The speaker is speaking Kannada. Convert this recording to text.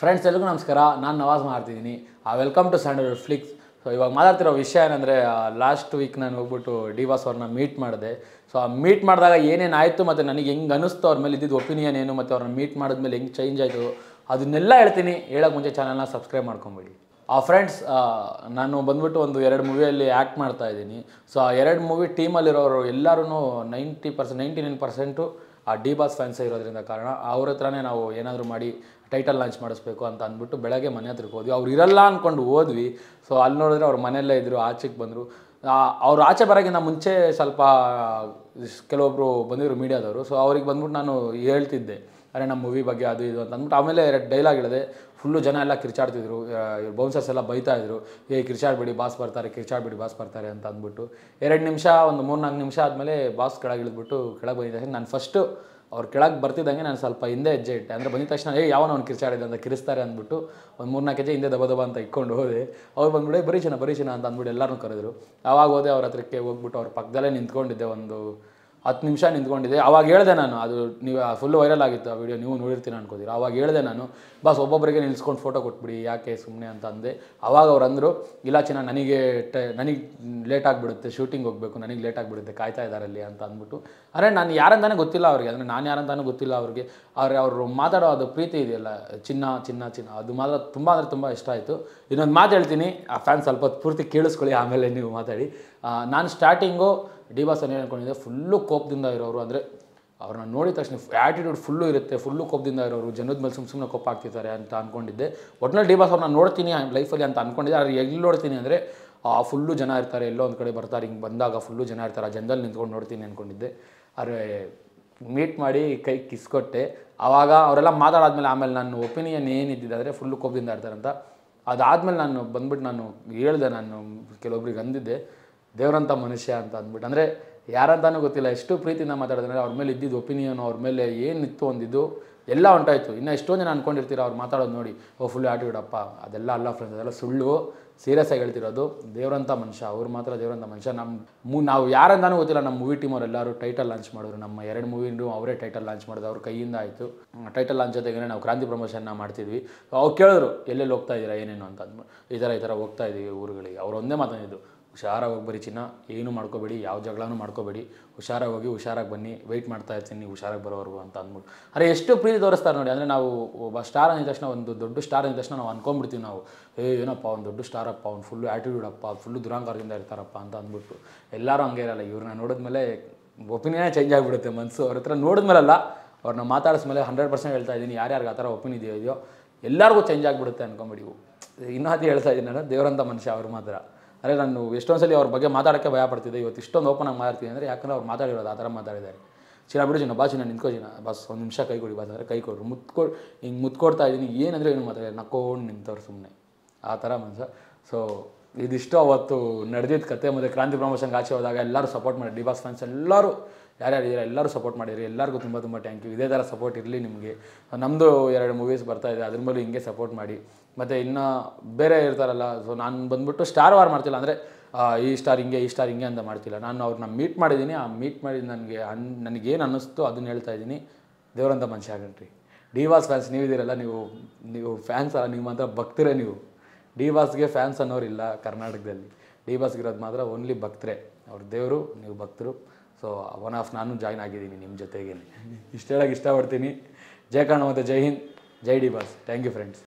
ಫ್ರೆಂಡ್ಸ್ ಎಲ್ಲರಿಗೂ ನಮಸ್ಕಾರ ನಾನು ನವಾಜ್ ಮಾಡ್ತಿದ್ದೀನಿ welcome to Sander Flicks so ಇವಾಗ ಮಾತಾಡ್ತಿರೋ ವಿಷಯ ಏನಂದರೆ ಲಾಸ್ಟ್ ವೀಕ್ ನಾನು ಹೋಗ್ಬಿಟ್ಟು ಡಿ ಬಾಸ್ ಅವ್ರನ್ನ ಮೀಟ್ ಮಾಡಿದೆ ಸೊ ಆ ಮೀಟ್ ಮಾಡಿದಾಗ ಏನೇನು ಆಯಿತು ಮತ್ತು ನನಗೆ ಹೆಂಗೆ ಅನಿಸ್ತು ಅವ್ರ ಮೇಲೆ ಇದ್ದಿದ್ದು ಒಪಿನಿಯನ್ ಏನು ಮತ್ತು ಅವ್ರನ್ನ ಮೀಟ್ ಮಾಡಿದ್ಮೇಲೆ ಹೆಂಗೆ ಚೇಂಜ್ ಆಯಿತು ಅದನ್ನೆಲ್ಲ ಹೇಳ್ತೀನಿ ಹೇಳೋಕೆ ಮುಂಚೆ ಚಾನಲ್ನ ಸಬ್ಸ್ಕ್ರೈಬ್ ಮಾಡ್ಕೊಂಬಿಡಿ ಆ ಫ್ರೆಂಡ್ಸ್ ನಾನು ಬಂದ್ಬಿಟ್ಟು ಒಂದು ಎರಡು ಮೂವಿಯಲ್ಲಿ ಆ್ಯಕ್ಟ್ ಮಾಡ್ತಾ ಇದ್ದೀನಿ ಸೊ ಆ ಎರಡು ಮೂವಿ ಟೀಮಲ್ಲಿರೋರು ಎಲ್ಲರೂ ninety percent ninety nine percent ಆ ಡಿ ಬಾಸ್ ಫ್ಯಾನ್ಸೇ ಇರೋದ್ರಿಂದ ಕಾರಣ ಅವ್ರ ಹತ್ರನೇ ನಾವು ಏನಾದರೂ ಮಾಡಿ ಟೈಟಲ್ ಲಾಂಚ್ ಮಾಡಿಸ್ಬೇಕು ಅಂತ ಅಂದ್ಬಿಟ್ಟು ಬೆಳಗ್ಗೆ ಮನೆ ಹತ್ರಕ್ಕೆ ಹೋದ್ವಿ ಅವ್ರು ಇರಲ್ಲ ಅಂದ್ಕೊಂಡು ಹೋದ್ವಿ ಸೊ ಅಲ್ಲಿ ನೋಡಿದ್ರೆ ಅವ್ರ ಮನೆಯಲ್ಲೇ ಇದ್ದರು ಆಚೆಗೆ ಬಂದರು ಅವ್ರು ಆಚೆ ಬರೋಕ್ಕಿಂತ ಮುಂಚೆ ಸ್ವಲ್ಪ ಕೆಲವೊಬ್ಬರು ಬಂದಿದ್ರು ಮೀಡಿಯಾದವರು ಸೊ ಅವ್ರಿಗೆ ಬಂದ್ಬಿಟ್ಟು ನಾನು ಹೇಳ್ತಿದ್ದೆ ಅರೆ ನಮ್ಮ ಮೂವಿ ಬಗ್ಗೆ ಅದು ಇದು ಅಂತ ಅಂದ್ಬಿಟ್ಟು ಆಮೇಲೆ ಎರಡು ಡೈಲಾಗ್ ಹೇಳಿದೆ ಫುಲ್ಲು ಜನ ಎಲ್ಲ ಕಿರ್ಚಾಡ್ತಿದ್ರು ಇವ್ರು ಬೌನ್ಸರ್ಸ್ ಎಲ್ಲ ಬೈತಾಯಿದ್ರು ಏ ಕಿರ್ಚಾಡ್ಬೇಡಿ ಬಾಸ್ ಬರ್ತಾರೆ ಕಿರ್ಚಾಡ್ಬೇಡಿ ಬಾಸ್ ಬರ್ತಾರೆ ಅಂತ ಅಂದ್ಬಿಟ್ಟು ಎರಡು ನಿಮಿಷ ಒಂದು ನಾಲ್ಕು ನಿಮಿಷ ಆದಮೇಲೆ ಬಾಸ್ ಕೆಳಗಿಳಿದ್ಬಿಟ್ಟು ಕೆಳಗೆ ಬಂದಿದ್ದಾರೆ ನಾನು ಫಸ್ಟು ಅವ್ರು ಕೆಳಗೆ ಬರ್ತಿದ್ದಂಗೆ ನಾನು ಸ್ವಲ್ಪ ಹಿಂದೆ ಹೆಜ್ಜೆ ಇಟ್ಟೆ ಅಂದರೆ ಬಂದಿದ್ದ ತಕ್ಷಣ ಏ ಯಾವ ಅವ್ನು ಕಿರ್ಚಾಡಿದೆ ಅಂತ ಕಿರಿಸ್ತಾರೆ ಅಂದ್ಬಿಟ್ಟು ಒಂದು ಮೂರ್ನಾಲ್ಕು ಹೆಜ್ಜೆ ಹಿಂದೆ ದಬ ದಬ ಅಂತ ಇಕ್ಕೊಂಡು ಹೋದೆ ಅವ್ರು ಬಂದ್ಬಿಟ್ಟು ಬರೀ ಚೆನ್ನ ಬರೀ ಅಂತ ಅಂದ್ಬಿಟ್ಟು ಎಲ್ಲರೂ ಕರೆದ್ರು ಆವಾಗ ಹೋದೆ ಅವ್ರ ಹತ್ರಕ್ಕೆ ಹೋಗ್ಬಿಟ್ಟು ಅವ್ರ ಪಕ್ಕದಲ್ಲೇ ನಿಂತ್ಕೊಂಡಿದ್ದೆ ಒಂದು ಹತ್ತು ನಿಮಿಷ ನಿಂತ್ಕೊಂಡಿದೆ ಅವಾಗ ಹೇಳಿದೆ ನಾನು ಅದು ನೀವು ಫುಲ್ ವೈರಲ್ ಆಗಿತ್ತು ಆ ವಿಡಿಯೋ ನೀವು ನೋಡಿರ್ತೀನಿ ಅನ್ಕೋತೀರ ಅವಾಗ ಹೇಳಿದೆ ನಾನು ಬಸ್ ಒಬ್ಬೊಬ್ಬರಿಗೆ ನಿಲ್ಸ್ಕೊಂಡು ಫೋಟೋ ಕೊಟ್ಬಿಡಿ ಯಾಕೆ ಸುಮ್ಮನೆ ಅಂತ ಅಂದೆ ಅವಾಗ ಅವ್ರು ಅಂದರು ಇಲ್ಲ ಚಿನ್ನ ನನಗೆ ಟೈ ನನಗೆ ಲೇಟ್ ಆಗಿಬಿಡುತ್ತೆ ಶೂಟಿಂಗ್ ಹೋಗಬೇಕು ನನಗೆ ಲೇಟ್ ಆಗಿಬಿಡುತ್ತೆ ಕಾಯ್ತಾ ಅಲ್ಲಿ ಅಂತ ಅಂದ್ಬಿಟ್ಟು ಅರೆ ನಾನು ಯಾರಂತಾನೆ ಗೊತ್ತಿಲ್ಲ ಅವ್ರಿಗೆ ಅಂದರೆ ನಾನು ಯಾರಂತಾನೂ ಗೊತ್ತಿಲ್ಲ ಅವ್ರಿಗೆ ಅವ್ರೆ ಅವರು ಮಾತಾಡೋ ಅದು ಪ್ರೀತಿ ಇದೆಯಲ್ಲ ಚಿನ್ನ ಚಿನ್ನ ಚಿನ್ನ ಅದು ಮಾತ್ರ ತುಂಬ ಅಂದರೆ ತುಂಬ ಇಷ್ಟ ಆಯಿತು ಇನ್ನೊಂದು ಮಾತು ಹೇಳ್ತೀನಿ ಆ ಫ್ಯಾನ್ ಸ್ವಲ್ಪ ಪೂರ್ತಿ ಕೇಳಿಸ್ಕೊಳ್ಳಿ ಆಮೇಲೆ ನೀವು ಮಾತಾಡಿ ನಾನು ಸ್ಟಾರ್ಟಿಂಗು ಡಿಬಾಸ್ ಬಾಸ್ ಏನು ಹೇಳ್ಕೊಂಡಿದ್ದೆ ಫುಲ್ಲು ಕೋಪದಿಂದ ಇರೋರು ಅಂದರೆ ಅವ್ರನ್ನ ನೋಡಿದ ತಕ್ಷಣ ಆ್ಯಟಿಟ್ಯೂಡ್ ಫುಲ್ಲು ಇರುತ್ತೆ ಫುಲ್ಲು ಕೋಪದಿಂದ ಇರೋರು ಜನದ ಮೇಲೆ ಸುಮ್ಮ ಸುಮ್ಮನೆ ಕೋಪ ಆಗ್ತಿದ್ದಾರೆ ಅಂತ ಅಂದ್ಕೊಂಡಿದ್ದೆ ಒಟ್ಟಿನಲ್ಲಿ ಡಿ ಬಾಸ್ ಅವ್ರನ್ನ ನೋಡ್ತೀನಿ ಲೈಫಲ್ಲಿ ಅಂತ ಅಂದ್ಕೊಂಡಿದ್ದೆ ಆದರೆ ಎಲ್ಲಿ ನೋಡ್ತೀನಿ ಅಂದರೆ ಫುಲ್ಲು ಜನ ಇರ್ತಾರೆ ಎಲ್ಲೋ ಒಂದು ಕಡೆ ಬರ್ತಾರೆ ಹಿಂಗೆ ಬಂದಾಗ ಫುಲ್ಲು ಜನ ಇರ್ತಾರೆ ಆ ಜನದಲ್ಲಿ ನಿಂತ್ಕೊಂಡು ನೋಡ್ತೀನಿ ಅಂದ್ಕೊಂಡಿದ್ದೆ ಆದರೆ ಮೀಟ್ ಮಾಡಿ ಕೈ ಕಿಸ್ಕೊಟ್ಟೆ ಆವಾಗ ಅವರೆಲ್ಲ ಮಾತಾಡಾದ್ಮೇಲೆ ಆಮೇಲೆ ನನ್ನ ಒಪಿನಿಯನ್ ಏನಿದ್ದಿದ್ದಾದರೆ ಫುಲ್ಲು ಕೋಪದಿಂದ ಇರ್ತಾರೆ ಅಂತ ಅದಾದಮೇಲೆ ನಾನು ಬಂದ್ಬಿಟ್ಟು ನಾನು ಹೇಳಿದೆ ನಾನು ಕೆಲವೊಬ್ರಿಗೆ ಅಂದಿದ್ದೆ ದೇವರಂಥ ಮನುಷ್ಯ ಅಂತ ಅಂದ್ಬಿಟ್ಟು ಅಂದರೆ ಯಾರಂತಾನೂ ಗೊತ್ತಿಲ್ಲ ಎಷ್ಟು ಪ್ರೀತಿಯಿಂದ ಮಾತಾಡಿದ್ರೆ ಅವ್ರ ಮೇಲೆ ಇದ್ದಿದ್ದು ಒಪಿನಿಯನ್ ಅವ್ರ ಮೇಲೆ ಏನಿತ್ತು ಒಂದಿದ್ದು ಎಲ್ಲ ಉಂಟಾಯಿತು ಇನ್ನು ಎಷ್ಟೊಂದು ಜನ ಅಂದ್ಕೊಂಡಿರ್ತೀರ ಅವ್ರು ಮಾತಾಡೋದು ನೋಡಿ ಓ ಫುಲ್ ಅಪ್ಪ ಅದೆಲ್ಲ ಅಲ್ಲ ಫ್ರೆಂಡ್ಸ್ ಅದೆಲ್ಲ ಸುಳ್ಳು ಸೀರಿಯಸ್ ಆಗಿ ಹೇಳ್ತಿರೋದು ದೇವರಂಥ ಮನುಷ್ಯ ಅವ್ರು ಮಾತ್ರ ದೇವರಂಥ ಮನುಷ್ಯ ನಮ್ಮ ಮೂ ನಾವು ಯಾರಂತಾನೂ ಗೊತ್ತಿಲ್ಲ ನಮ್ಮ ಮೂವಿ ಟೀಮ್ ಎಲ್ಲರೂ ಟೈಟಲ್ ಲಾಂಚ್ ಮಾಡಿದ್ರು ನಮ್ಮ ಎರಡು ಮೂವಿನೂ ಅವರೇ ಟೈಟಲ್ ಲಾಂಚ್ ಮಾಡಿದ್ರು ಅವ್ರ ಕೈಯಿಂದ ಆಯಿತು ಟೈಟಲ್ ಲಾಂಚ್ ಜೊತೆಗೆ ನಾವು ಕ್ರಾಂತಿ ಪ್ರಮೋಷನ್ನ ಮಾಡ್ತಿದ್ವಿ ಅವ್ರು ಕೇಳಿದ್ರು ಎಲ್ಲೆಲ್ಲಿ ಹೋಗ್ತಾ ಇದ್ದೀರಾ ಏನೇನು ಅಂತ ಅಂದ್ಬಿಟ್ಟು ಈ ಥರ ಈ ಥರ ಹೋಗ್ತಾ ಇದ್ದೀವಿ ಊರುಗಳಿಗೆ ಅವ್ರು ಒಂದೇ ಮಾತಾಡಿದ್ದು ಹುಷಾರಾಗಿ ಹೋಗಿ ಬರೀ ಚಿನ್ನ ಏನು ಮಾಡ್ಕೋಬೇಡಿ ಯಾವ ಜಗಳನೂ ಮಾಡ್ಕೋಬೇಡಿ ಹುಷಾರಾಗಿ ಹೋಗಿ ಹುಷಾರಾಗಿ ಬನ್ನಿ ವೆಯ್ಟ್ ಮಾಡ್ತಾ ಇರ್ತೀನಿ ನೀವು ಹುಷಾರಾಗಿ ಬರೋರು ಅಂತ ಅಂದ್ಬಿಟ್ಟು ಅರೆ ಎಷ್ಟು ಪ್ರೀತಿ ತೋರಿಸ್ತಾರೆ ನೋಡಿ ಅಂದರೆ ನಾವು ಒಬ್ಬ ಸ್ಟಾರ್ ಅಂದ ತಕ್ಷಣ ಒಂದು ದೊಡ್ಡ ಸ್ಟಾರ್ ಅಂದ ತಕ್ಷಣ ನಾವು ಅನ್ಕೊಂಡ್ಬಿಡ್ತೀವಿ ನಾವು ಏ ಏನಪ್ಪ ಒಂದು ದೊಡ್ಡ ಸ್ಟಾರ್ ಅಪ್ಪ ಅವ್ನು ಫುಲ್ಲು ಆ್ಯಟಿಟ್ಯೂಡ್ ಅಪ್ಪ ಫುಲ್ಲು ದುರಾಂಕಾರದಿಂದ ಇರ್ತಾರಪ್ಪ ಅಂತ ಅಂದ್ಬಿಟ್ಟು ಎಲ್ಲರೂ ಹಂಗೆ ಇರಲ್ಲ ಇವ್ರನ್ನ ನೋಡಿದ ಮೇಲೆ ಒಪಿನಿಯನೇ ಚೇಂಜ್ ಆಗಿಬಿಡುತ್ತೆ ಮನಸ್ಸು ಅವ್ರ ಹತ್ರ ಅಲ್ಲ ಅವ್ರನ್ನ ಮಾತಾಡಿಸ್ಮೇಲೆ ಹಂಡ್ರೆಡ್ ಪರ್ಸೆಂಟ್ ಹೇಳ್ತಾ ಇದ್ದೀನಿ ಯಾರ್ಯಾರಿಗೆ ಆ ಥರ ಒಪಿನಿಯನ್ ಇದೆಯೋ ಎಲ್ಲರಿಗೂ ಚೇಂಜ್ ಆಗಿಬಿಡುತ್ತೆ ಅನ್ಕೊಂಬಿಡಿ ಇನ್ನೂ ಹತ್ತಿ ಹೇಳ್ತಾ ಇದ್ದೀನಲ್ಲ ದೇವರಂತ ಮನುಷ್ಯ ಅವ್ರು ಮಾತ್ರ ಅರೆ ನಾನು ಎಷ್ಟೊಂದು ಸಲ ಅವ್ರ ಬಗ್ಗೆ ಮಾತಾಡೋಕ್ಕೆ ಭಯ ಪಡ್ತಿದ್ದೆ ಇವತ್ತು ಇಷ್ಟೊಂದು ಓಪನ್ ಆಗಿ ಮಾತಾಡ್ತೀನಿ ಅಂದರೆ ಯಾಕಂದರೆ ಅವ್ರು ಮಾತಾಡಿರೋದು ಆ ಥರ ಮಾತಾಡಿದ್ದಾರೆ ಚಿನ್ನ ಬಿಡು ಚಿನ್ನ ಬಾ ಚಿನ್ನ ಬಸ್ ಒಂದು ನಿಮಿಷ ಕೈ ಕೊಡಿ ಬಸ್ ಅಂದರೆ ಕೈ ಕೊಡ್ರು ಮುತ್ಕೊ ಹಿಂಗೆ ಮುತ್ಕೊಡ್ತಾ ಇದ್ದೀನಿ ಏನಂದರೆ ಏನು ಮಾತಾಡಿದ್ದಾರೆ ನಕ್ಕೊಂಡು ನಿಂತವ್ರು ಸುಮ್ಮನೆ ಆ ಥರ ಮನ್ಸ ಸೊ ಇದಿಷ್ಟು ಅವತ್ತು ನಡೆದಿದ್ದ ಕತೆ ಮತ್ತು ಕ್ರಾಂತಿ ಪ್ರಮೋಷನ್ಗೆ ಆಚೆ ಹೋದಾಗ ಎಲ್ಲರೂ ಸಪೋರ್ಟ್ ಮಾಡಿ ಡಿಬಾಸ್ ಫ್ಯಾನ್ಸ್ ಎಲ್ಲರೂ ಯಾರ್ಯಾರು ಇದ್ದೀರಾ ಎಲ್ಲರೂ ಸಪೋರ್ಟ್ ಮಾಡಿರಿ ಎಲ್ಲರಿಗೂ ತುಂಬ ತುಂಬ ಥ್ಯಾಂಕ್ ಯು ಇದೇ ಥರ ಸಪೋರ್ಟ್ ಇರಲಿ ನಿಮಗೆ ನಮ್ಮದು ಎರಡು ಮೂವೀಸ್ ಬರ್ತಾ ಇದೆ ಅದ್ರ ಮೇಲೆ ಹಿಂಗೆ ಸಪೋರ್ಟ್ ಮಾಡಿ ಮತ್ತು ಇನ್ನು ಬೇರೆ ಇರ್ತಾರಲ್ಲ ಸೊ ನಾನು ಬಂದ್ಬಿಟ್ಟು ಸ್ಟಾರ್ ವಾರ್ ಮಾಡ್ತಿಲ್ಲ ಅಂದರೆ ಈ ಸ್ಟಾರ್ ಹಿಂಗೆ ಈ ಸ್ಟಾರ್ ಹಿಂಗೆ ಅಂತ ಮಾಡ್ತಿಲ್ಲ ನಾನು ಅವ್ರನ್ನ ಮೀಟ್ ಮಾಡಿದ್ದೀನಿ ಆ ಮೀಟ್ ಮಾಡಿದ ನನಗೆ ಅನ್ ನನಗೇನು ಅನ್ನಿಸ್ತು ಅದನ್ನ ಹೇಳ್ತಾ ಇದ್ದೀನಿ ದೇವರಂತ ಮನುಷ್ಯ ಆಗಲ್ರಿ ಡಿ ವಾಸ್ ಫ್ಯಾನ್ಸ್ ನೀವಿದ್ದೀರಲ್ಲ ನೀವು ನೀವು ಫ್ಯಾನ್ಸ್ ಅಲ್ಲ ನಿಮ್ಮ ಹತ್ರ ಭಕ್ತಿರೇ ನೀವು ಡಿ ಬಾಸ್ಗೆ ಫ್ಯಾನ್ಸ್ ಅನ್ನೋರಿಲ್ಲ ಕರ್ನಾಟಕದಲ್ಲಿ ಡಿ ಬಾಸ್ಗೆ ಇರೋದು ಮಾತ್ರ ಓನ್ಲಿ ಭಕ್ತರೇ ಅವ್ರ ದೇವರು ನೀವು ಭಕ್ತರು ಸೊ ಒನ್ ಆಫ್ ನಾನು ಜಾಯ್ನ್ ಆಗಿದ್ದೀನಿ ನಿಮ್ಮ ಜೊತೆಗೇನೆ ಇಷ್ಟು ಹೇಳೋಕ್ಕೆ ಇಷ್ಟಪಡ್ತೀನಿ ಜೈ ಕನ್ನಡ ಮತ್ತು ಜೈ ಹಿಂದ್ ಜೈ D boss thank you friends